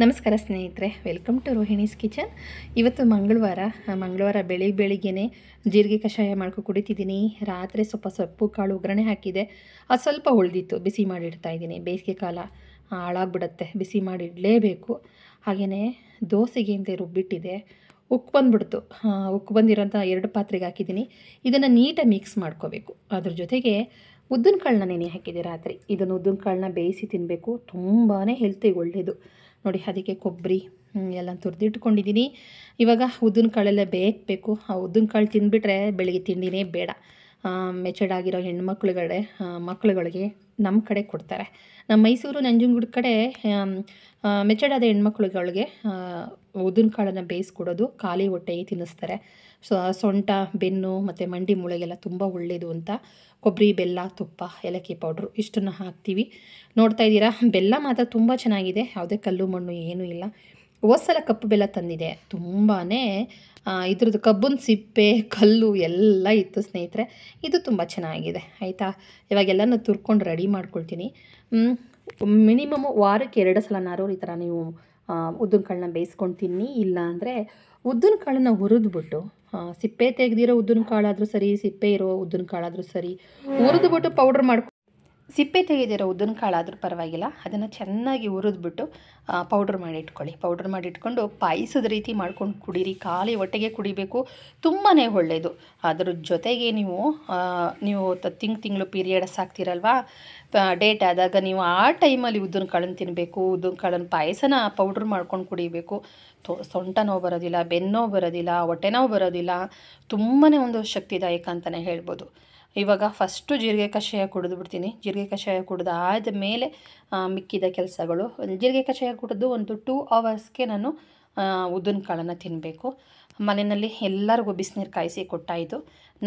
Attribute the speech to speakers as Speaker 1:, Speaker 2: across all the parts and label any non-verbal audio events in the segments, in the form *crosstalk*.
Speaker 1: ನಮಸ್ಕಾರ ಸ್ನೇಹಿತರೆ welcome to Rohini's kitchen ಇವತ್ತು ಮಂಗಳವಾರ ಮಂಗಳವಾರ ಬೆಳಿಗ್ಗೆ ಬೆಳಿಗ್ಗೆನೇ ಜೀರಿಗೆ ಕಷಾಯ ಮಾಡ್ಕೊ ಕುಡಿತಿದ್ದೀನಿ ರಾತ್ರಿ ಸ್ವಲ್ಪ ಸೊಪ್ಪು ಕಾಳು ಒಗ್ಗರಣೆ ಹಾಕಿದೆ ಅದು ಸ್ವಲ್ಪ ಉಳಿದಿತ್ತು ಬಿಸಿ ಮಾಡಿಡ್ತಾ ಇದ್ದೀನಿ ಬೇಸಿಗೆ ಕಾಲ ಹಾಳಾಗ್ಬಿಡತ್ತೆ ಬಿಸಿ ಮಾಡಿಡಲೇಬೇಕು ಹಾಗೆಯೇ ದೋಸೆಗೆ ಅಂತ ರುಬ್ಬಿಟ್ಟಿದೆ ಉಕ್ಕು ಬಂದ್ಬಿಡ್ತು ಉಕ್ಕು ಬಂದಿರೋಂಥ ಎರಡು ಪಾತ್ರೆಗೆ ಹಾಕಿದ್ದೀನಿ ಇದನ್ನು ನೀಟಾಗಿ ಮಿಕ್ಸ್ ಮಾಡ್ಕೋಬೇಕು ಅದ್ರ ಜೊತೆಗೆ ಉದ್ದಿನ ಕಾಳನ್ನ ನೆನೆ ಹಾಕಿದೆ ರಾತ್ರಿ ಇದನ್ನು ಉದ್ದಿನ ಕಾಳನ್ನ ಬೇಯಿಸಿ ತಿನ್ನಬೇಕು ತುಂಬಾ ಹೆಲ್ತಿಗೆ ಒಳ್ಳೆಯದು ನೋಡಿ ಅದಕ್ಕೆ ಕೊಬ್ಬರಿ ಎಲ್ಲ ತುರಿದಿಟ್ಕೊಂಡಿದ್ದೀನಿ ಇವಾಗ ಉದ್ದಿನ ಕಾಳೆಲ್ಲ ಬೇಕಬೇಕು ಆ ಉದ್ದಿನ ಕಾಳು ತಿಂದುಬಿಟ್ರೆ ಬೆಳಿಗ್ಗೆ ತಿಂಡಿನೇ ಬೇಡ ಮೆಚರ್ಡ್ ಆಗಿರೋ ಹೆಣ್ಮಕ್ಳುಗಳೇ ಮಕ್ಳುಗಳಿಗೆ ನಮ್ಮ ಕಡೆ ಕೊಡ್ತಾರೆ ನಮ್ಮ ಮೈಸೂರು ನಂಜನಗೂಡು ಕಡೆ ಮೆಚ್ಚಡಾದ ಹೆಣ್ಮಕ್ಳುಗಳಿಗೆ ಉದ್ದಿನ ಕಾಳನ್ನು ಬೇಯಿಸ್ಕೊಡೋದು ಖಾಲಿ ಹೊಟ್ಟೆ ತಿನ್ನಿಸ್ತಾರೆ ಸೊ ಸೊಂಟ ಬೆನ್ನು ಮತ್ತು ಮಂಡಿ ಮೂಳೆಗೆಲ್ಲ ತುಂಬ ಒಳ್ಳೆಯದು ಅಂತ ಕೊಬ್ಬರಿ ಬೆಲ್ಲ ತುಪ್ಪ ಏಲಕ್ಕಿ ಪೌಡ್ರು ಇಷ್ಟನ್ನು ಹಾಕ್ತೀವಿ ನೋಡ್ತಾ ಇದ್ದೀರಾ ಬೆಲ್ಲ ಮಾತ್ರ ತುಂಬ ಚೆನ್ನಾಗಿದೆ ಯಾವುದೇ ಕಲ್ಲು ಮಣ್ಣು ಏನೂ ಇಲ್ಲ ಹೊಸಲ ಕಪ್ಪು ಬೆಲ್ಲ ತಂದಿದೆ ತುಂಬಾ ಇದ್ರದ್ದು ಕಬ್ಬನ ಸಿಪ್ಪೆ ಕಲ್ಲು ಎಲ್ಲ ಇತ್ತು ಸ್ನೇಹಿತರೆ ಇದು ತುಂಬ ಚೆನ್ನಾಗಿದೆ ಆಯಿತಾ ಇವಾಗೆಲ್ಲನೂ ತುರ್ಕೊಂಡು ರೆಡಿ ಮಾಡ್ಕೊಳ್ತೀನಿ ಮಿನಿಮಮ್ ವಾರಕ್ಕೆ ಎರಡು ಸಲ ನಾರು ಈ ಥರ ನೀವು ಉದ್ದಿನ ಕಾಳನ್ನ ಬೇಯಿಸ್ಕೊಂಡು ತಿನ್ನಿ ಇಲ್ಲ ಅಂದರೆ ಉದ್ದಿನ ಕಾಳನ್ನ ಹುರಿದ್ಬಿಟ್ಟು ಸಿಪ್ಪೆ ತೆಗೆದಿರೋ ಉದ್ದಿನ ಕಾಳಾದರೂ ಸರಿ ಸಿಪ್ಪೆ ಇರೋ ಉದ್ದಿನ ಕಾಳಾದರೂ ಸರಿ ಹುರಿದ್ಬಿಟ್ಟು ಪೌಡ್ರ್ ಮಾಡ್ಕೊ ಸಿಪ್ಪೆ ತೆಗೆದಿರೋ ಉದ್ದಿನ ಕಾಳು ಆದರೂ ಪರವಾಗಿಲ್ಲ ಅದನ್ನು ಚೆನ್ನಾಗಿ ಹುರಿದ್ಬಿಟ್ಟು ಪೌಡ್ರ್ ಮಾಡಿ ಇಟ್ಕೊಳ್ಳಿ ಪೌಡ್ರ್ ಮಾಡಿ ಇಟ್ಕೊಂಡು ಪಾಯಸದ ರೀತಿ ಮಾಡ್ಕೊಂಡು ಕುಡೀರಿ ಖಾಲಿ ಹೊಟ್ಟೆಗೆ ಕುಡಿಬೇಕು ತುಂಬಾ ಒಳ್ಳೆಯದು ಅದ್ರ ಜೊತೆಗೆ ನೀವು ನೀವು ತಿಂಗ್ ತಿಂಗಳು ಪೀರಿಯಡ್ಸ್ ಆಗ್ತೀರಲ್ವಾ ಡೇಟ್ ಆದಾಗ ನೀವು ಆ ಟೈಮಲ್ಲಿ ಉದ್ದಿನ ಕಾಳನ್ನು ತಿನ್ನಬೇಕು ಉದ್ದಿನ ಕಾಳನ್ನು ಪಾಯಸನ ಪೌಡ್ರ್ ಮಾಡ್ಕೊಂಡು ಕುಡಿಬೇಕು ಸೊಂಟ ನೋವು ಬರೋದಿಲ್ಲ ಬೆನ್ನೋ ಬರೋದಿಲ್ಲ ಹೊಟ್ಟೆ ಬರೋದಿಲ್ಲ ತುಂಬಾ ಒಂದು ಶಕ್ತಿದಾಯಕ ಅಂತಲೇ ಹೇಳ್ಬೋದು ಇವಾಗ ಫಸ್ಟು ಜೀರಿಗೆ ಕಷಾಯ ಕುಡಿದು ಬಿಡ್ತೀನಿ ಜೀರಿಗೆ ಕಷಾಯ ಕುಡಿದು ಆದಮೇಲೆ ಮಿಕ್ಕಿದ ಕೆಲಸಗಳು ಜೀರಿಗೆ ಕಷಾಯ ಕುಡಿದು ಒಂದು ಟೂ ಅವರ್ಸ್ಗೆ ನಾನು ಉದ್ದಿನ ಕಾಳನ್ನು ತಿನ್ನಬೇಕು ಮನೆಯಲ್ಲಿ ಎಲ್ಲರಿಗೂ ಬಿಸಿನೀರು ಕಾಯಿಸಿ ಕೊಟ್ಟಾಯಿತು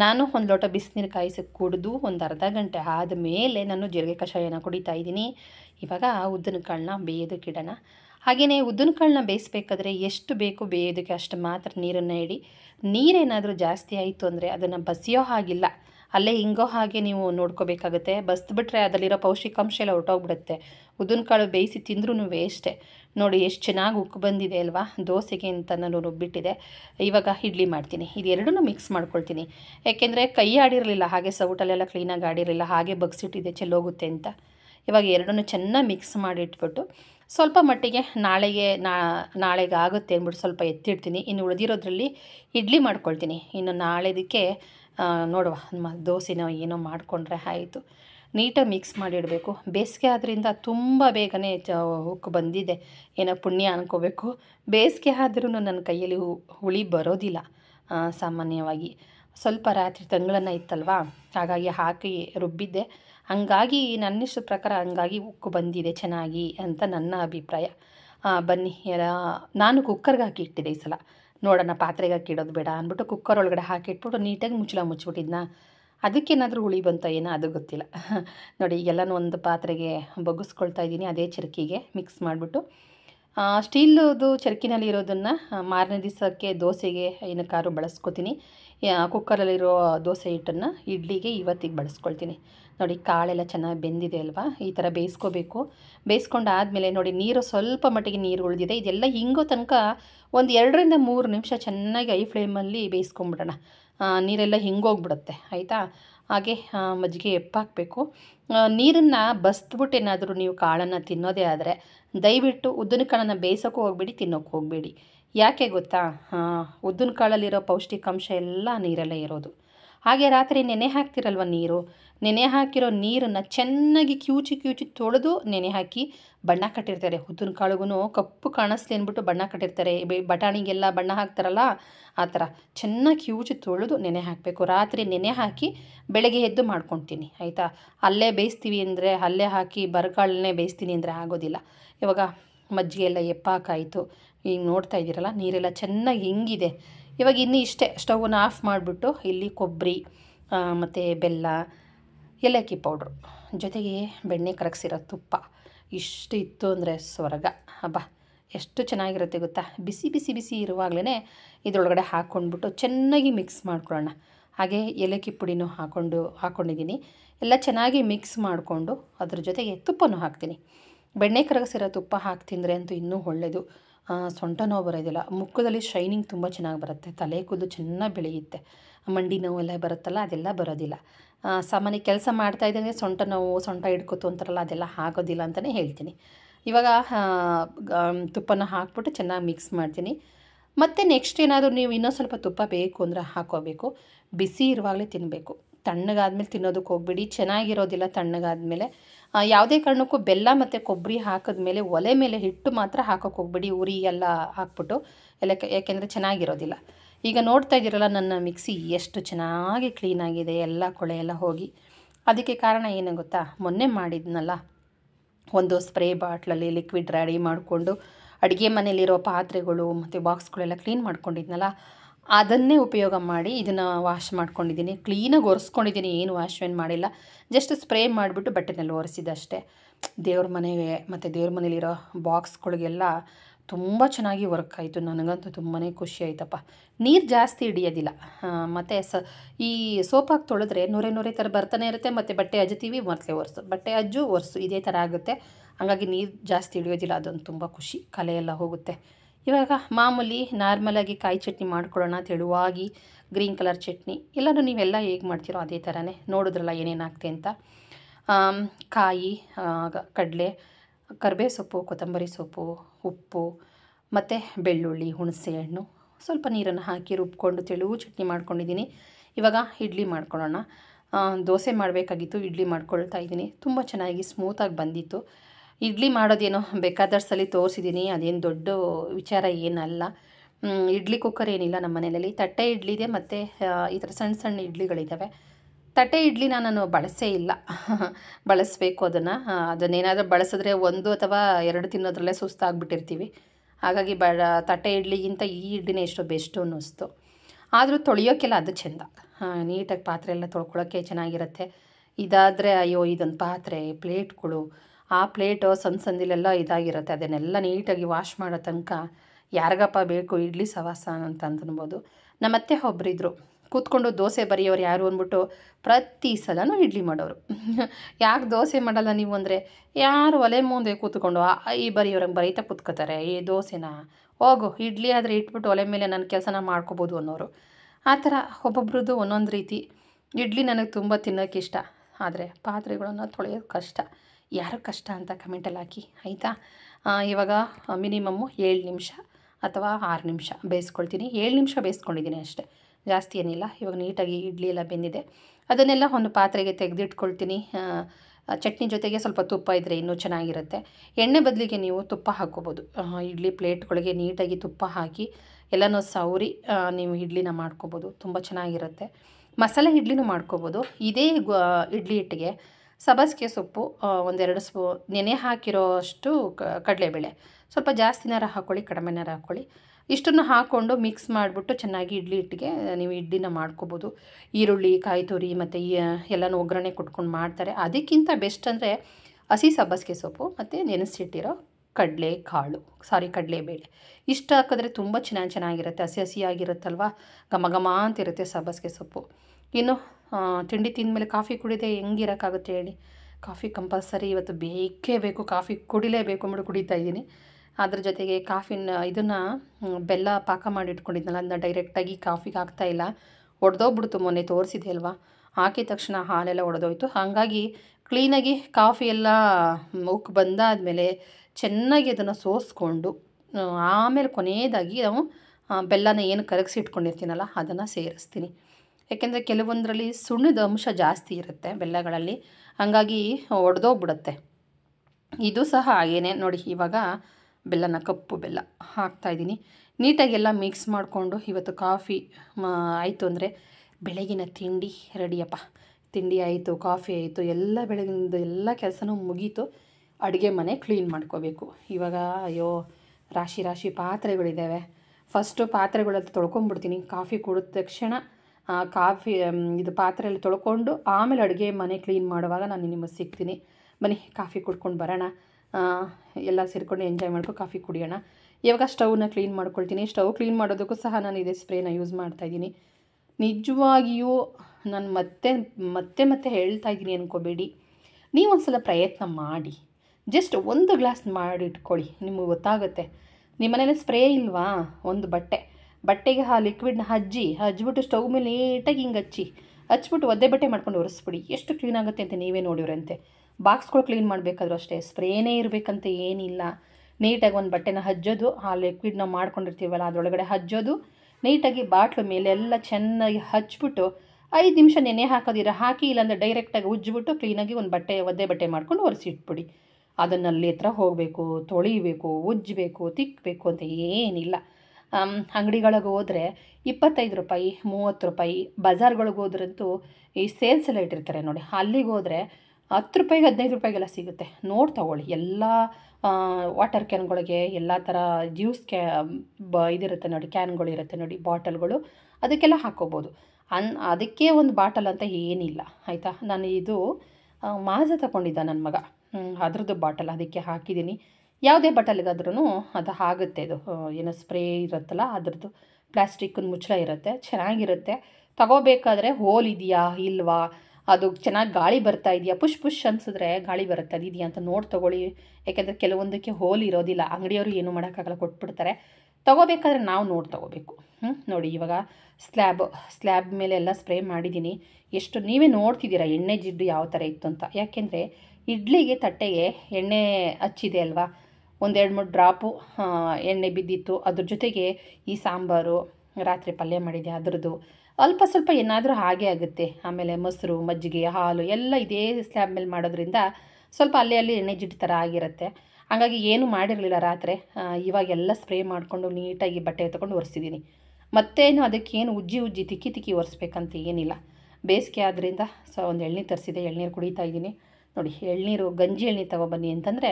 Speaker 1: ನಾನು ಒಂದು ಲೋಟ ಬಿಸಿನೀರು ಕಾಯಿಸಿ ಕುಡಿದು ಒಂದು ಅರ್ಧ ಗಂಟೆ ಆದಮೇಲೆ ನಾನು ಜೀರಿಗೆ ಕಷಾಯನ ಕುಡಿತಾ ಇದ್ದೀನಿ ಇವಾಗ ಉದ್ದಿನ ಕಾಳನ್ನ ಬೇಯೋದಕ್ಕಿಡೋಣ ಹಾಗೆಯೇ ಉದ್ದಿನ ಕಾಳನ್ನ ಬೇಯಿಸ್ಬೇಕಾದ್ರೆ ಎಷ್ಟು ಬೇಕು ಬೇಯೋದಕ್ಕೆ ಅಷ್ಟು ಮಾತ್ರ ನೀರನ್ನು ಇಡಿ ನೀರೇನಾದರೂ ಜಾಸ್ತಿ ಆಯಿತು ಅಂದರೆ ಅದನ್ನು ಬಸಿಯೋ ಹಾಗಿಲ್ಲ ಅಲ್ಲೇ ಹಿಂಗೋ ಹಾಗೆ ನೀವು ನೋಡ್ಕೋಬೇಕಾಗುತ್ತೆ ಬಿಟ್ರೆ ಅದರಲ್ಲಿರೋ ಪೌಷ್ಟಿಕಾಂಶ ಎಲ್ಲ ಹೊರಟೋಗ್ಬಿಡುತ್ತೆ ಕಾಳು ಬೇಯಿಸಿ ತಿಂದ್ರೂ ಅಷ್ಟೇ ನೋಡಿ ಎಷ್ಟು ಚೆನ್ನಾಗಿ ಉಕ್ಕು ಬಂದಿದೆ ಅಲ್ವಾ ದೋಸೆಗೆ ಅಂತ ನಾನು ರುಬ್ಬಿಟ್ಟಿದೆ ಇವಾಗ ಇಡ್ಲಿ ಮಾಡ್ತೀನಿ ಇದು ಮಿಕ್ಸ್ ಮಾಡ್ಕೊಳ್ತೀನಿ ಯಾಕೆಂದರೆ ಕೈ ಆಡಿರಲಿಲ್ಲ ಹಾಗೆ ಸೌಟಲ್ಲೆಲ್ಲ ಕ್ಲೀನಾಗಿ ಆಡಿರಲಿಲ್ಲ ಹಾಗೆ ಬಗ್ಸಿಟ್ಟಿದೆ ಚೆಲ್ಲೋಗುತ್ತೆ ಅಂತ ಇವಾಗ ಎರಡನ್ನೂ ಚೆನ್ನಾಗಿ ಮಿಕ್ಸ್ ಮಾಡಿಟ್ಬಿಟ್ಟು ಸ್ವಲ್ಪ ಮಟ್ಟಿಗೆ ನಾಳೆಗೆ ನಾಳೆಗೆ ಆಗುತ್ತೆ ಅಂದ್ಬಿಟ್ಟು ಸ್ವಲ್ಪ ಎತ್ತಿಡ್ತೀನಿ ಇನ್ನು ಉಳಿದಿರೋದ್ರಲ್ಲಿ ಇಡ್ಲಿ ಮಾಡ್ಕೊಳ್ತೀನಿ ಇನ್ನು ನಾಳೆದಕ್ಕೆ ನೋಡುವ ದೋಸೆನೋ ಏನೋ ಮಾಡಿಕೊಂಡ್ರೆ ಆಯಿತು ನೀಟಾಗಿ ಮಿಕ್ಸ್ ಮಾಡಿಡಬೇಕು ಬೇಸಿಗೆ ಆದ್ದರಿಂದ ತುಂಬ ಬೇಗನೆ ಚ ಉಕ್ಕು ಬಂದಿದೆ ಏನೋ ಪುಣ್ಯ ಅನ್ಕೋಬೇಕು ಬೇಸಿಗೆ ಆದ್ರೂ ನನ್ನ ಕೈಯಲ್ಲಿ ಹುಳಿ ಬರೋದಿಲ್ಲ ಸಾಮಾನ್ಯವಾಗಿ ಸ್ವಲ್ಪ ರಾತ್ರಿ ತಂಗಳನ್ನು ಇತ್ತಲ್ವಾ ಹಾಗಾಗಿ ಹಾಕಿ ರುಬ್ಬಿದ್ದೆ ಹಂಗಾಗಿ ನನ್ನಿಷ್ಟು ಪ್ರಕಾರ ಹಂಗಾಗಿ ಉಕ್ಕು ಬಂದಿದೆ ಚೆನ್ನಾಗಿ ಅಂತ ನನ್ನ ಅಭಿಪ್ರಾಯ ಬನ್ನಿ ನಾನು ಕುಕ್ಕರ್ಗೆ ಹಾಕಿ ಇಟ್ಟಿದ್ದೆ ಈ ಸಲ ನೋಡೋಣ ಪಾತ್ರೆಗೆ ಹಾಕಿಡೋದು ಬೇಡ ಅಂದ್ಬಿಟ್ಟು ಕುಕ್ಕರ್ ಒಳಗಡೆ ಹಾಕಿಟ್ಬಿಟ್ಟು ನೀಟಾಗಿ ಮುಚ್ಚಳ ಮುಚ್ಚಿಬಿಟ್ಟಿದ್ನ ಅದಕ್ಕೇನಾದರೂ ಹುಳಿ ಬಂತ ಏನೋ ಅದು ಗೊತ್ತಿಲ್ಲ *laughs* ನೋಡಿ ಎಲ್ಲನೂ ಒಂದು ಪಾತ್ರೆಗೆ ಬಗ್ಗಿಸ್ಕೊಳ್ತಾ ಇದ್ದೀನಿ ಅದೇ ಚರ್ಕಿಗೆ ಮಿಕ್ಸ್ ಮಾಡಿಬಿಟ್ಟು ಸ್ಟೀಲ್ದು ಚರ್ಕಿನಲ್ಲಿ ಇರೋದನ್ನು ಮಾರನೇ ದಿವಸಕ್ಕೆ ದೋಸೆಗೆ ಏನಕ್ಕಾದ್ರೂ ಬಳಸ್ಕೊತೀನಿ ಕುಕ್ಕರಲ್ಲಿರೋ ದೋಸೆ ಹಿಟ್ಟನ್ನು ಇಡ್ಲಿಗೆ ಇವತ್ತಿಗೆ ಬಳಸ್ಕೊಳ್ತೀನಿ ನೋಡಿ ಕಾಳೆಲ್ಲ ಚೆನ್ನಾಗಿ ಬೆಂದಿದೆ ಅಲ್ವಾ ಈ ಥರ ಬೇಯಿಸ್ಕೋಬೇಕು ಬೇಯಿಸ್ಕೊಂಡು ನೋಡಿ ನೀರು ಸ್ವಲ್ಪ ಮಟ್ಟಿಗೆ ನೀರು ಉಳಿದಿದೆ ಇದೆಲ್ಲ ಹಿಂಗೋ ತನಕ ಒಂದು ಎರಡರಿಂದ ಮೂರು ನಿಮಿಷ ಚೆನ್ನಾಗಿ ಐ ಫ್ಲೇಮಲ್ಲಿ ಬೇಯಿಸ್ಕೊಂಬಿಡೋಣ ನೀರೆಲ್ಲ ಹಿಂಗೋಗ್ಬಿಡುತ್ತೆ ಆಯಿತಾ ಹಾಗೆ ಮಜ್ಜಿಗೆ ಎಪ್ಪಾಕಬೇಕು ನೀರನ್ನು ಬಸ್ದ್ಬಿಟ್ಟು ಏನಾದರೂ ನೀವು ಕಾಳನ್ನು ತಿನ್ನೋದೇ ಆದರೆ ದಯವಿಟ್ಟು ಉದ್ದಿನ ಕಾಳನ್ನು ಬೇಯಿಸೋಕ್ಕೂ ಹೋಗ್ಬೇಡಿ ತಿನ್ನೋಕೆ ಹೋಗಬೇಡಿ ಯಾಕೆ ಗೊತ್ತಾ ಉದ್ದಿನ ಕಾಳಲ್ಲಿರೋ ಪೌಷ್ಟಿಕಾಂಶ ಎಲ್ಲ ನೀರಲ್ಲೇ ಇರೋದು ಹಾಗೆ ರಾತ್ರಿ ನೆನೆ ಹಾಕ್ತಿರಲ್ವ ನೀರು ನೆನೆ ಹಾಕಿರೋ ನೀರನ್ನು ಚೆನ್ನಾಗಿ ಕ್ಯೂಚಿ ಕ್ಯೂಚಿ ತೊಳೆದು ನೆನೆ ಹಾಕಿ ಬಣ್ಣ ಕಟ್ಟಿರ್ತಾರೆ ಉದ್ದಿನ ಕಾಳುಗೂ ಕಪ್ಪು ಕಾಣಿಸ್ಲಿ ಅಂದ್ಬಿಟ್ಟು ಬಣ್ಣ ಕಟ್ಟಿರ್ತಾರೆ ಬಟಾಣಿಗೆಲ್ಲ ಬಣ್ಣ ಹಾಕ್ತಾರಲ್ಲ ಆ ಥರ ಚೆನ್ನಾಗಿ ಕ್ಯೂಚಿ ತೊಳೆದು ನೆನೆ ಹಾಕಬೇಕು ರಾತ್ರಿ ನೆನೆ ಹಾಕಿ ಬೆಳಗ್ಗೆ ಎದ್ದು ಮಾಡ್ಕೊತೀನಿ ಆಯಿತಾ ಅಲ್ಲೇ ಬೇಯಿಸ್ತೀವಿ ಅಂದರೆ ಅಲ್ಲೇ ಹಾಕಿ ಬರಕಾಳನ್ನೇ ಬೇಯಿಸ್ತೀನಿ ಅಂದರೆ ಆಗೋದಿಲ್ಲ ಇವಾಗ ಮಜ್ಜಿಗೆ ಎಲ್ಲ ಎಪ್ಪಾಕಾಯಿತು ಈಗ ನೋಡ್ತಾ ಇದ್ದೀರಲ್ಲ ನೀರೆಲ್ಲ ಚೆನ್ನಾಗಿ ಹಿಂಗಿದೆ ಇವಾಗ ಇನ್ನೂ ಇಷ್ಟೇ ಸ್ಟವನ್ನ ಆಫ್ ಮಾಡಿಬಿಟ್ಟು ಇಲ್ಲಿ ಕೊಬ್ಬರಿ ಮತ್ತು ಬೆಲ್ಲ ಏಲಕ್ಕಿ ಪೌಡ್ರು ಜೊತೆಗೆ ಬೆಣ್ಣೆ ಕರಗಿಸಿರೋ ತುಪ್ಪ ಇಷ್ಟು ಇತ್ತು ಅಂದರೆ ಸ್ವರ್ಗ ಹಬ್ಬ ಎಷ್ಟು ಚೆನ್ನಾಗಿರುತ್ತೆ ಗೊತ್ತಾ ಬಿಸಿ ಬಿಸಿ ಬಿಸಿ ಇರುವಾಗಲೇ ಇದರೊಳಗಡೆ ಹಾಕ್ಕೊಂಡ್ಬಿಟ್ಟು ಚೆನ್ನಾಗಿ ಮಿಕ್ಸ್ ಮಾಡ್ಕೊಳ್ಳೋಣ ಹಾಗೆ ಏಲಕ್ಕಿ ಪುಡಿನೂ ಹಾಕ್ಕೊಂಡು ಹಾಕ್ಕೊಂಡಿದ್ದೀನಿ ಎಲ್ಲ ಚೆನ್ನಾಗಿ ಮಿಕ್ಸ್ ಮಾಡಿಕೊಂಡು ಅದ್ರ ಜೊತೆಗೆ ತುಪ್ಪನೂ ಹಾಕ್ತೀನಿ ಬೆಣ್ಣೆ ಕರಗಿಸಿರೋ ತುಪ್ಪ ಹಾಕಿ ಅಂತೂ ಇನ್ನೂ ಒಳ್ಳೆಯದು ಸೊಂಟ ನೋವು ಬರೋದಿಲ್ಲ ಮುಖದಲ್ಲಿ ಶೈನಿಂಗ್ ತುಂಬ ಚೆನ್ನಾಗಿ ಬರುತ್ತೆ ತಲೆ ಕೂದಲು ಚೆನ್ನಾಗಿ ಬೆಳೆಯುತ್ತೆ ಮಂಡಿ ನೋವೆಲ್ಲ ಬರುತ್ತಲ್ಲ ಅದೆಲ್ಲ ಬರೋದಿಲ್ಲ ಸಾಮಾನ್ಯ ಕೆಲಸ ಮಾಡ್ತಾ ಇದ್ದಂಗೆ ಸೊಂಟ ನೋವು ಸೊಂಟ ಹಿಡ್ಕೋತು ಅಂತಾರಲ್ಲ ಅದೆಲ್ಲ ಆಗೋದಿಲ್ಲ ಅಂತಲೇ ಹೇಳ್ತೀನಿ ಇವಾಗ ತುಪ್ಪನ ಹಾಕ್ಬಿಟ್ಟು ಚೆನ್ನಾಗಿ ಮಿಕ್ಸ್ ಮಾಡ್ತೀನಿ ಮತ್ತು ನೆಕ್ಸ್ಟ್ ಏನಾದರೂ ನೀವು ಇನ್ನೊಂದು ಸ್ವಲ್ಪ ತುಪ್ಪ ಬೇಕು ಅಂದರೆ ಹಾಕೋಬೇಕು ಬಿಸಿ ಇರುವಾಗಲೇ ತಿನ್ನಬೇಕು ತಣ್ಣಗಾದ್ಮೇಲೆ ತಿನ್ನೋದಕ್ಕೆ ಹೋಗ್ಬಿಡಿ ಚೆನ್ನಾಗಿರೋದಿಲ್ಲ ತಣ್ಣಗಾದ್ಮೇಲೆ ಯಾವುದೇ ಕಾರಣಕ್ಕೂ ಬೆಲ್ಲ ಮತ್ತು ಕೊಬ್ಬರಿ ಹಾಕಿದ್ಮೇಲೆ ಒಲೆ ಮೇಲೆ ಹಿಟ್ಟು ಮಾತ್ರ ಹಾಕೋಕೆ ಹೋಗ್ಬೇಡಿ ಉರಿ ಎಲ್ಲ ಹಾಕ್ಬಿಟ್ಟು ಎಲ್ಲ ಯಾಕೆಂದರೆ ಚೆನ್ನಾಗಿರೋದಿಲ್ಲ ಈಗ ನೋಡ್ತಾ ಇದ್ದೀರಲ್ಲ ನನ್ನ ಮಿಕ್ಸಿ ಎಷ್ಟು ಚೆನ್ನಾಗಿ ಕ್ಲೀನಾಗಿದೆ ಎಲ್ಲ ಕೊಳೆ ಎಲ್ಲ ಹೋಗಿ ಅದಕ್ಕೆ ಕಾರಣ ಏನು ಗೊತ್ತಾ ಮೊನ್ನೆ ಮಾಡಿದ್ನಲ್ಲ ಒಂದು ಸ್ಪ್ರೇ ಬಾಟ್ಲಲ್ಲಿ ಲಿಕ್ವಿಡ್ ರೆಡಿ ಮಾಡಿಕೊಂಡು ಅಡುಗೆ ಮನೇಲಿರೋ ಪಾತ್ರೆಗಳು ಮತ್ತು ಬಾಕ್ಸ್ಗಳೆಲ್ಲ ಕ್ಲೀನ್ ಮಾಡ್ಕೊಂಡಿದ್ನಲ್ಲ ಅದನ್ನೇ ಉಪಯೋಗ ಮಾಡಿ ಇದನ್ನು ವಾಶ್ ಮಾಡ್ಕೊಂಡಿದ್ದೀನಿ ಕ್ಲೀನಾಗಿ ಒರೆಸ್ಕೊಂಡಿದ್ದೀನಿ ಏನು ವಾಶ್ ಏನು ಮಾಡಿಲ್ಲ ಜಸ್ಟ್ ಸ್ಪ್ರೇ ಮಾಡಿಬಿಟ್ಟು ಬಟ್ಟೆನಲ್ಲಿ ಒರೆಸಿದಷ್ಟೇ ದೇವ್ರ ಮನೆಗೆ ಮತ್ತು ದೇವ್ರ ಮನೇಲಿರೋ ಬಾಕ್ಸ್ಗಳಿಗೆಲ್ಲ ತುಂಬ ಚೆನ್ನಾಗಿ ವರ್ಕ್ ಆಯಿತು ನನಗಂತೂ ತುಂಬಾ ಖುಷಿ ಆಯ್ತಪ್ಪ ನೀರು ಜಾಸ್ತಿ ಹಿಡಿಯೋದಿಲ್ಲ ಮತ್ತು ಸ ಈ ಸೋಪಾಗಿ ತೊಳೆದ್ರೆ ನೂರೇ ನೂರೇ ಥರ ಬರ್ತಾನೆ ಇರುತ್ತೆ ಮತ್ತು ಬಟ್ಟೆ ಅಜ್ಜುತ್ತೀವಿ ಮತ್ತೆ ಒರೆಸು ಬಟ್ಟೆ ಅಜ್ಜು ಒರೆಸು ಇದೇ ಥರ ಆಗುತ್ತೆ ಹಾಗಾಗಿ ನೀರು ಜಾಸ್ತಿ ಹಿಡಿಯೋದಿಲ್ಲ ಅದೊಂದು ತುಂಬ ಖುಷಿ ಕಲೆಯೆಲ್ಲ ಹೋಗುತ್ತೆ ಇವಾಗ ಮಾಮೂಲಿ ನಾರ್ಮಲಾಗಿ ಕಾಯಿ ಚಟ್ನಿ ಮಾಡ್ಕೊಳ್ಳೋಣ ತೆಳುವಾಗಿ ಗ್ರೀನ್ ಕಲರ್ ಚಟ್ನಿ ಎಲ್ಲರೂ ನೀವೆಲ್ಲ ಹೇಗೆ ಮಾಡ್ತೀರೋ ಅದೇ ಥರನೇ ನೋಡಿದ್ರಲ್ಲ ಏನೇನಾಗ್ತೆ ಅಂತ ಕಾಯಿ ಕಡಲೆ ಕರಿಬೇವು ಸೊಪ್ಪು ಕೊತ್ತಂಬರಿ ಸೊಪ್ಪು ಉಪ್ಪು ಮತ್ತು ಬೆಳ್ಳುಳ್ಳಿ ಹುಣಸೆಹಣ್ಣು ಸ್ವಲ್ಪ ನೀರನ್ನು ಹಾಕಿ ರುಬ್ಕೊಂಡು ತೆಳು ಚಟ್ನಿ ಮಾಡ್ಕೊಂಡಿದ್ದೀನಿ ಇವಾಗ ಇಡ್ಲಿ ಮಾಡ್ಕೊಳ್ಳೋಣ ದೋಸೆ ಮಾಡಬೇಕಾಗಿತ್ತು ಇಡ್ಲಿ ಮಾಡ್ಕೊಳ್ತಾ ಇದ್ದೀನಿ ತುಂಬ ಚೆನ್ನಾಗಿ ಸ್ಮೂತಾಗಿ ಬಂದಿತ್ತು ಇಡ್ಲಿ ಮಾಡೋದೇನೋ ಬೇಕಾದಷ್ಟು ಸಲ ತೋರಿಸಿದ್ದೀನಿ ಅದೇನು ದೊಡ್ಡ ವಿಚಾರ ಏನಲ್ಲ ಇಡ್ಲಿ ಕುಕ್ಕರ್ ಏನಿಲ್ಲ ನಮ್ಮ ಮನೆಯಲ್ಲಿ ತಟ್ಟೆ ಇಡ್ಲಿ ಇದೆ ಮತ್ತು ಈ ಥರ ಸಣ್ಣ ಸಣ್ಣ ಇಡ್ಲಿಗಳಿದ್ದಾವೆ ತಟ್ಟೆ ಇಡ್ಲಿನ ನಾನು ಬಳಸೇ ಇಲ್ಲ *laughs* ಬಳಸಬೇಕು ಅದನ್ನು ಅದನ್ನೇನಾದರೂ ಬಳಸಿದ್ರೆ ಒಂದು ಅಥವಾ ಎರಡು ತಿನ್ನೋದ್ರಲ್ಲೇ ಸುಸ್ತಾಗ್ಬಿಟ್ಟಿರ್ತೀವಿ ಹಾಗಾಗಿ ಬ ತಟ್ಟೆ ಇಡ್ಲಿಗಿಂತ ಈ ಇಡ್ಲಿನೇ ಎಷ್ಟು ಬೆಸ್ಟು ಅನ್ನಿಸ್ತು ಆದರೂ ತೊಳೆಯೋಕ್ಕೆಲ್ಲ ಅದು ಚೆಂದ ನೀಟಾಗಿ ಪಾತ್ರೆ ಎಲ್ಲ ತೊಳ್ಕೊಳ್ಳೋಕ್ಕೆ ಚೆನ್ನಾಗಿರುತ್ತೆ ಇದಾದರೆ ಅಯ್ಯೋ ಇದೊಂದು ಪಾತ್ರೆ ಪ್ಲೇಟ್ಗಳು ಆ ಪ್ಲೇಟು ಸಣ್ಣ ಸಂದಿಲೆಲ್ಲ ಇದಾಗಿರುತ್ತೆ ಅದನ್ನೆಲ್ಲ ನೀಟಾಗಿ ವಾಶ್ ಮಾಡೋ ತನಕ ಯಾರಿಗಪ್ಪ ಬೇಕು ಇಡ್ಲಿ ಸವಾಸ ಅಂತ ಅನ್ಬೋದು ನಮ್ಮತ್ತೆ ಒಬ್ಬರಿದ್ರು ಕೂತ್ಕೊಂಡು ದೋಸೆ ಬರೆಯೋರು ಯಾರು ಅಂದ್ಬಿಟ್ಟು ಪ್ರತಿ ಸಲನೂ ಇಡ್ಲಿ ಮಾಡೋರು *laughs* ಯಾಕೆ ದೋಸೆ ಮಾಡಲ್ಲ ನೀವು ಅಂದರೆ ಯಾರು ಒಲೆ ಮುಂದೆ ಕೂತ್ಕೊಂಡು ಈ ಬರೆಯೋರಂಗೆ ಬರೀತಾ ಕೂತ್ಕೋತಾರೆ ಈ ದೋಸೆನ ಹೋಗು ಇಡ್ಲಿ ಆದರೆ ಇಟ್ಬಿಟ್ಟು ಒಲೆ ಮೇಲೆ ನನ್ನ ಕೆಲಸನ ಮಾಡ್ಕೋಬೋದು ಅನ್ನೋರು ಆ ಥರ ಒಬ್ಬೊಬ್ರದ್ದು ಒಂದೊಂದು ರೀತಿ ಇಡ್ಲಿ ನನಗೆ ತುಂಬ ತಿನ್ನೋಕ್ಕಿಷ್ಟ ಆದರೆ ಪಾತ್ರೆಗಳನ್ನು ತೊಳೆಯೋದು ಕಷ್ಟ ಯಾರು ಕಷ್ಟ ಅಂತ ಕಮೆಂಟಲ್ಲಿ ಹಾಕಿ ಆಯಿತಾ ಇವಾಗ ಮಿನಿಮಮ್ಮು ಏಳು ನಿಮಿಷ ಅಥವಾ ಆರು ನಿಮಿಷ ಬೇಯಿಸ್ಕೊಳ್ತೀನಿ ಏಳು ನಿಮಿಷ ಬೇಯಿಸ್ಕೊಂಡಿದ್ದೀನಿ ಅಷ್ಟೇ ಜಾಸ್ತಿ ಏನಿಲ್ಲ ಇವಾಗ ನೀಟಾಗಿ ಇಡ್ಲಿ ಎಲ್ಲ ಬೆಂದಿದೆ ಅದನ್ನೆಲ್ಲ ಒಂದು ಪಾತ್ರೆಗೆ ತೆಗೆದಿಟ್ಕೊಳ್ತೀನಿ ಚಟ್ನಿ ಜೊತೆಗೆ ಸ್ವಲ್ಪ ತುಪ್ಪ ಇದ್ದರೆ ಇನ್ನೂ ಚೆನ್ನಾಗಿರುತ್ತೆ ಎಣ್ಣೆ ಬದಲಿಗೆ ನೀವು ತುಪ್ಪ ಹಾಕ್ಕೋಬೋದು ಇಡ್ಲಿ ಪ್ಲೇಟ್ಗಳಿಗೆ ನೀಟಾಗಿ ತುಪ್ಪ ಹಾಕಿ ಎಲ್ಲನೂ ಸೌರಿ ನೀವು ಇಡ್ಲಿನ ಮಾಡ್ಕೋಬೋದು ತುಂಬ ಚೆನ್ನಾಗಿರುತ್ತೆ ಮಸಾಲೆ ಇಡ್ಲಿನೂ ಮಾಡ್ಕೋಬೋದು ಇದೇ ಇಡ್ಲಿ ಹಿಟ್ಟಿಗೆ ಸಬಸ್ಗೆ ಸೊಪ್ಪು ಒಂದೆರಡು ಸ್ಪೂ ನೆನೆ ಹಾಕಿರೋ ಅಷ್ಟು ಕಡಲೆಬೇಳೆ ಸ್ವಲ್ಪ ಜಾಸ್ತಿನಾರ ಹಾಕ್ಕೊಳ್ಳಿ ಕಡಿಮೆನಾರ ಹಾಕ್ಕೊಳ್ಳಿ ಇಷ್ಟನ್ನು ಹಾಕ್ಕೊಂಡು ಮಿಕ್ಸ್ ಮಾಡಿಬಿಟ್ಟು ಚೆನ್ನಾಗಿ ಇಡ್ಲಿ ಹಿಟ್ಟಿಗೆ ನೀವು ಇಡ್ಲಿನ ಮಾಡ್ಕೋಬೋದು ಈರುಳ್ಳಿ ಕಾಯಿ ತುರಿ ಮತ್ತು ಎಲ್ಲನೂ ಒಗ್ಗರಣೆ ಕೊಟ್ಕೊಂಡು ಮಾಡ್ತಾರೆ ಅದಕ್ಕಿಂತ ಬೆಸ್ಟ್ ಅಂದರೆ ಹಸಿ ಸಬ್ಬಸಿಗೆ ಸೊಪ್ಪು ಮತ್ತು ನೆನೆಸಿಟ್ಟಿರೋ ಕಡಲೆ ಕಾಳು ಸಾರಿ ಕಡಲೆಬೇಳೆ ಇಷ್ಟು ಹಾಕಿದ್ರೆ ತುಂಬ ಚೆನ್ನಾಗಿ ಚೆನ್ನಾಗಿರುತ್ತೆ ಹಸಿ ಹಸಿಯಾಗಿರುತ್ತಲ್ವ ಘಮ ಘಮ ಅಂತಿರುತ್ತೆ ಸಬ್ಬಸಿಗೆ ಸೊಪ್ಪು ಇನ್ನು ತಿಂಡಿ ತಿಂದಮೇಲೆ ಕಾಫಿ ಕುಡಿದೆ ಹೆಂಗಿರೋಕ್ಕಾಗುತ್ತೆ ಹೇಳಿ ಕಾಫಿ ಕಂಪಲ್ಸರಿ ಇವತ್ತು ಬೇಕೇ ಬೇಕು ಕಾಫಿ ಕುಡಿಲೇಬೇಕು ಅಂದ್ಬಿಟ್ಟು ಕುಡಿತಾ ಇದ್ದೀನಿ ಅದ್ರ ಜೊತೆಗೆ ಕಾಫಿನ ಇದನ್ನು ಬೆಲ್ಲ ಪಾಕ ಮಾಡಿ ಇಟ್ಕೊಂಡಿದ್ನಲ್ಲ ಅದನ್ನ ಡೈರೆಕ್ಟಾಗಿ ಕಾಫಿಗೆ ಹಾಕ್ತಾಯಿಲ್ಲ ಒಡೆದೋಗ್ಬಿಡ್ತು ಮೊನ್ನೆ ತೋರಿಸಿದೆ ಅಲ್ವಾ ಹಾಕಿದ ತಕ್ಷಣ ಹಾಲೆಲ್ಲ ಒಡೆದೋಯ್ತು ಹಾಗಾಗಿ ಕ್ಲೀನಾಗಿ ಕಾಫಿ ಎಲ್ಲ ಉಕ್ಕು ಬಂದಾದಮೇಲೆ ಚೆನ್ನಾಗಿ ಅದನ್ನು ಸೋಸ್ಕೊಂಡು ಆಮೇಲೆ ಕೊನೆಯದಾಗಿ ನಾವು ಬೆಲ್ಲನ ಏನು ಕರಗಿಸಿ ಇಟ್ಕೊಂಡಿರ್ತೀನಲ್ಲ ಅದನ್ನು ಸೇರಿಸ್ತೀನಿ ಯಾಕೆಂದರೆ ಕೆಲವೊಂದರಲ್ಲಿ ಸುಣ್ಣದ ಅಂಶ ಜಾಸ್ತಿ ಇರುತ್ತೆ ಬೆಲ್ಲಗಳಲ್ಲಿ ಹಾಗಾಗಿ ಒಡೆದೋಗ್ಬಿಡುತ್ತೆ ಇದು ಸಹ ಏನೇ ನೋಡಿ ಇವಾಗ ಬೆಲ್ಲನ ಕಪ್ಪು ಬೆಲ್ಲ ಹಾಕ್ತಾಯಿದ್ದೀನಿ ಎಲ್ಲ ಮಿಕ್ಸ್ ಮಾಡಿಕೊಂಡು ಇವತ್ತು ಕಾಫಿ ಆಯಿತು ಅಂದರೆ ಬೆಳಗಿನ ತಿಂಡಿ ರೆಡಿಯಪ್ಪ ತಿಂಡಿ ಆಯಿತು ಕಾಫಿ ಆಯಿತು ಎಲ್ಲ ಬೆಳಗಿನಿಂದ ಎಲ್ಲ ಕೆಲಸನೂ ಮುಗೀತು ಅಡುಗೆ ಮನೆ ಕ್ಲೀನ್ ಮಾಡ್ಕೋಬೇಕು ಇವಾಗ ಅಯ್ಯೋ ರಾಶಿ ರಾಶಿ ಪಾತ್ರೆಗಳಿದ್ದಾವೆ ಫಸ್ಟು ಪಾತ್ರೆಗಳಲ್ಲಿ ತೊಳ್ಕೊಂಬಿಡ್ತೀನಿ ಕಾಫಿ ಕುಡಿದ ತಕ್ಷಣ ಕಾಫಿ ಇದು ಪಾತ್ರೆಯಲ್ಲಿ ತೊಳ್ಕೊಂಡು ಆಮೇಲೆ ಅಡುಗೆ ಮನೆ ಕ್ಲೀನ್ ಮಾಡುವಾಗ ನಾನು ನಿಮಗೆ ಸಿಗ್ತೀನಿ ಬನ್ನಿ ಕಾಫಿ ಕುಡ್ಕೊಂಡು ಬರೋಣ ಎಲ್ಲ ಸೇರಿಕೊಂಡು ಎಂಜಾಯ್ ಮಾಡ್ಕೊಂಡು ಕಾಫಿ ಕುಡಿಯೋಣ ಇವಾಗ ಸ್ಟವ್ನ ಕ್ಲೀನ್ ಮಾಡ್ಕೊಳ್ತೀನಿ ಸ್ಟವ್ ಕ್ಲೀನ್ ಮಾಡೋದಕ್ಕೂ ಸಹ ನಾನು ಇದೇ ಸ್ಪ್ರೇನ ಯೂಸ್ ಮಾಡ್ತಾಯಿದ್ದೀನಿ ನಿಜವಾಗಿಯೂ ನಾನು ಮತ್ತೆ ಮತ್ತೆ ಮತ್ತೆ ಹೇಳ್ತಾ ಇದ್ದೀನಿ ಅಂದ್ಕೋಬೇಡಿ ನೀವೊಂದು ಸಲ ಪ್ರಯತ್ನ ಮಾಡಿ ಜಸ್ಟ್ ಒಂದು ಗ್ಲಾಸ್ ಮಾಡಿಟ್ಕೊಳ್ಳಿ ನಿಮಗೆ ಗೊತ್ತಾಗುತ್ತೆ ನಿಮ್ಮ ಮನೇಲಿ ಸ್ಪ್ರೇ ಇಲ್ವಾ ಒಂದು ಬಟ್ಟೆ ಬಟ್ಟೆಗೆ ಆ ಲಿಕ್ವಿಡ್ನ ಹಜ್ಜಿ ಹಜ್ಬಿಟ್ಟು ಸ್ಟವ್ ಮೇಲೆ ನೀಟಾಗಿ ಹಿಂಗೆ ಹಚ್ಚಿ ಹಚ್ಬಿಟ್ಟು ಒದ್ದೆ ಬಟ್ಟೆ ಮಾಡ್ಕೊಂಡು ಒರೆಸ್ಬಿಡಿ ಎಷ್ಟು ಕ್ಲೀನ್ ಆಗುತ್ತೆ ಅಂತ ನೀವೇ ನೋಡಿರಂತೆ ಬಾಕ್ಸ್ಗಳು ಕ್ಲೀನ್ ಮಾಡಬೇಕಾದ್ರೂ ಅಷ್ಟೇ ಸ್ಪ್ರೇನೇ ಇರಬೇಕಂತ ಏನಿಲ್ಲ ನೀಟಾಗಿ ಒಂದು ಬಟ್ಟೆನ ಹಜ್ಜೋದು ಆ ಲಿಕ್ವಿಡ್ನ ಮಾಡ್ಕೊಂಡಿರ್ತೀವಲ್ಲ ಅದರೊಳಗಡೆ ಹಜ್ಜೋದು ನೀಟಾಗಿ ಬಾಟ್ಲು ಮೇಲೆಲ್ಲ ಚೆನ್ನಾಗಿ ಹಚ್ಬಿಟ್ಟು ಐದು ನಿಮಿಷ ನೆನೆ ಹಾಕೋದಿರ ಹಾಕಿ ಇಲ್ಲಾಂದರೆ ಡೈರೆಕ್ಟಾಗಿ ಉಜ್ಜಿಬಿಟ್ಟು ಕ್ಲೀನಾಗಿ ಒಂದು ಬಟ್ಟೆ ಒದ್ದೆ ಬಟ್ಟೆ ಮಾಡ್ಕೊಂಡು ಒರೆಸಿಟ್ಬಿಡಿ ಅದನ್ನು ಅಲ್ಲಿ ಹತ್ರ ಹೋಗಬೇಕು ತೊಳಿಬೇಕು ಉಜ್ಜಬೇಕು ತಿಕ್ಕಬೇಕು ಅಂತ ಏನಿಲ್ಲ ಅಂಗಡಿಗಳಿಗೆ ಹೋದರೆ ಇಪ್ಪತ್ತೈದು ರೂಪಾಯಿ ಮೂವತ್ತು ರೂಪಾಯಿ ಬಜಾರ್ಗಳಿಗೆ ಹೋದ್ರಂತೂ ಈ ಸೇಲ್ಸ್ ಎಲ್ಲ ಇಟ್ಟಿರ್ತಾರೆ ನೋಡಿ ಅಲ್ಲಿಗೆ ಹೋದರೆ ಹತ್ತು ರೂಪಾಯಿಗೆ ಹದಿನೈದು ರೂಪಾಯಿಗೆಲ್ಲ ಸಿಗುತ್ತೆ ನೋಡಿ ತಗೊಳ್ಳಿ ಎಲ್ಲ ವಾಟರ್ ಕ್ಯಾನ್ಗಳಿಗೆ ಎಲ್ಲ ಥರ ಜ್ಯೂಸ್ ಕ್ಯಾ ಬ ಇದಿರುತ್ತೆ ನೋಡಿ ಕ್ಯಾನ್ಗಳಿರುತ್ತೆ ಇರುತ್ತೆ ನೋಡಿ ಬಾಟಲ್ಗಳು ಅದಕ್ಕೆಲ್ಲ ಹಾಕ್ಕೋಬೋದು ಅನ್ ಅದಕ್ಕೆ ಒಂದು ಬಾಟಲ್ ಅಂತ ಏನಿಲ್ಲ ಆಯಿತಾ ನಾನು ಇದು ಮಾಜ ತಗೊಂಡಿದ್ದ ನನ್ನ ಮಗ ಅದ್ರದ್ದು ಬಾಟಲ್ ಅದಕ್ಕೆ ಹಾಕಿದ್ದೀನಿ ಯಾವುದೇ ಬಟ್ಟಲಿಗಾದ್ರೂ ಅದು ಆಗುತ್ತೆ ಇದು ಏನೋ ಸ್ಪ್ರೇ ಇರುತ್ತಲ್ಲ ಅದ್ರದ್ದು ಪ್ಲ್ಯಾಸ್ಟಿಕ್ಕಿನ ಮುಚ್ಚಳ ಇರುತ್ತೆ ಚೆನ್ನಾಗಿರುತ್ತೆ ತಗೋಬೇಕಾದ್ರೆ ಹೋಲ್ ಇದೆಯಾ ಇಲ್ವಾ ಅದು ಚೆನ್ನಾಗಿ ಗಾಳಿ ಬರ್ತಾ ಇದೆಯಾ ಪುಷ್ ಪುಷ್ ಅನ್ಸಿದ್ರೆ ಗಾಳಿ ಬರುತ್ತೆ ಅದು ಇದೆಯಾ ಅಂತ ನೋಡಿ ತೊಗೊಳ್ಳಿ ಯಾಕೆಂದರೆ ಕೆಲವೊಂದಕ್ಕೆ ಹೋಲ್ ಇರೋದಿಲ್ಲ ಅಂಗಡಿಯವರು ಏನು ಮಾಡೋಕ್ಕಾಗಲ್ಲ ಕೊಟ್ಬಿಡ್ತಾರೆ ತೊಗೋಬೇಕಾದ್ರೆ ನಾವು ನೋಡಿ ತಗೋಬೇಕು ಹ್ಞೂ ನೋಡಿ ಇವಾಗ ಸ್ಲ್ಯಾಬ್ ಸ್ಲ್ಯಾಬ್ ಮೇಲೆ ಎಲ್ಲ ಸ್ಪ್ರೇ ಮಾಡಿದ್ದೀನಿ ಎಷ್ಟು ನೀವೇ ನೋಡ್ತಿದ್ದೀರಾ ಎಣ್ಣೆ ಜಿಡ್ಡು ಯಾವ ಥರ ಇತ್ತು ಅಂತ ಯಾಕೆಂದರೆ ಇಡ್ಲಿಗೆ ತಟ್ಟೆಗೆ ಎಣ್ಣೆ ಹಚ್ಚಿದೆ ಅಲ್ವಾ ಒಂದೆರಡು ಮೂರು ಡ್ರಾಪು ಎಣ್ಣೆ ಬಿದ್ದಿತ್ತು ಅದ್ರ ಜೊತೆಗೆ ಈ ಸಾಂಬಾರು ರಾತ್ರಿ ಪಲ್ಯ ಮಾಡಿದೆ ಅದರದ್ದು ಅಲ್ಪ ಸ್ವಲ್ಪ ಏನಾದರೂ ಹಾಗೆ ಆಗುತ್ತೆ ಆಮೇಲೆ ಮೊಸರು ಮಜ್ಜಿಗೆ ಹಾಲು ಎಲ್ಲ ಇದೇ ಸ್ಲ್ಯಾಬ್ ಮೇಲೆ ಮಾಡೋದ್ರಿಂದ ಸ್ವಲ್ಪ ಅಲ್ಲಿ ಅಲ್ಲಿ ಎಣ್ಣೆ ಜಿಡ್ಡು ಥರ ಆಗಿರುತ್ತೆ ಹಾಗಾಗಿ ಏನೂ ಮಾಡಿರಲಿಲ್ಲ ರಾತ್ರಿ ಇವಾಗೆಲ್ಲ ಸ್ಪ್ರೇ ಮಾಡಿಕೊಂಡು ನೀಟಾಗಿ ಬಟ್ಟೆ ತೊಗೊಂಡು ಒರೆಸಿದ್ದೀನಿ ಮತ್ತೇನು ಅದಕ್ಕೇನು ಉಜ್ಜಿ ಉಜ್ಜಿ ತಿಕ್ಕಿ ತಿಕ್ಕಿ ಒರೆಸ್ಬೇಕಂತ ಏನಿಲ್ಲ ಬೇಸಿಗೆ ಆದ್ದರಿಂದ ಸೊ ಒಂದು ಎಳ್ನೀರು ತರಿಸಿದೆ ಎಳ್ನೀರು ಕುಡಿತಾ ಇದ್ದೀನಿ ನೋಡಿ ಎಳ್ನೀರು ಗಂಜಿ ಎಳ್ನೀರು ತೊಗೊಬನ್ನಿ ಅಂತಂದರೆ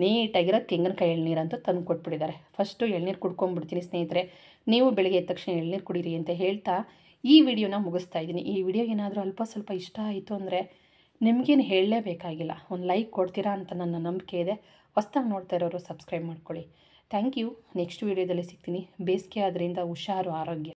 Speaker 1: ನೀಟಾಗಿರೋ ತೆಂಗಿನಕಾಯಿ ಅಂತ ತಂದು ಕೊಟ್ಬಿಟ್ಟಿದ್ದಾರೆ ಫಸ್ಟು ಎಳ್ನೀರು ಕುಡ್ಕೊಂಬಿಡ್ತೀನಿ ಸ್ನೇಹಿತರೆ ನೀವು ಬೆಳಗ್ಗೆ ಎದ್ದ ತಕ್ಷಣ ಎಳ್ನೀರು ಕುಡೀರಿ ಅಂತ ಹೇಳ್ತಾ ಈ ವಿಡಿಯೋನ ಮುಗಿಸ್ತಾ ಇದ್ದೀನಿ ಈ ವಿಡಿಯೋ ಏನಾದರೂ ಅಲ್ಪ ಸ್ವಲ್ಪ ಇಷ್ಟ ಆಯಿತು ಅಂದರೆ ನಿಮಗೇನು ಹೇಳಲೇಬೇಕಾಗಿಲ್ಲ ಒಂದು ಲೈಕ್ ಕೊಡ್ತೀರಾ ಅಂತ ನನ್ನ ನಂಬಿಕೆ ಇದೆ ಹೊಸ್ದಾಗ ನೋಡ್ತಾ ಇರೋರು ಸಬ್ಸ್ಕ್ರೈಬ್ ಮಾಡ್ಕೊಳ್ಳಿ ಥ್ಯಾಂಕ್ ಯು ನೆಕ್ಸ್ಟ್ ವೀಡಿಯೋದಲ್ಲಿ ಸಿಗ್ತೀನಿ ಬೇಸಿಗೆ ಆದ್ದರಿಂದ ಹುಷಾರು ಆರೋಗ್ಯ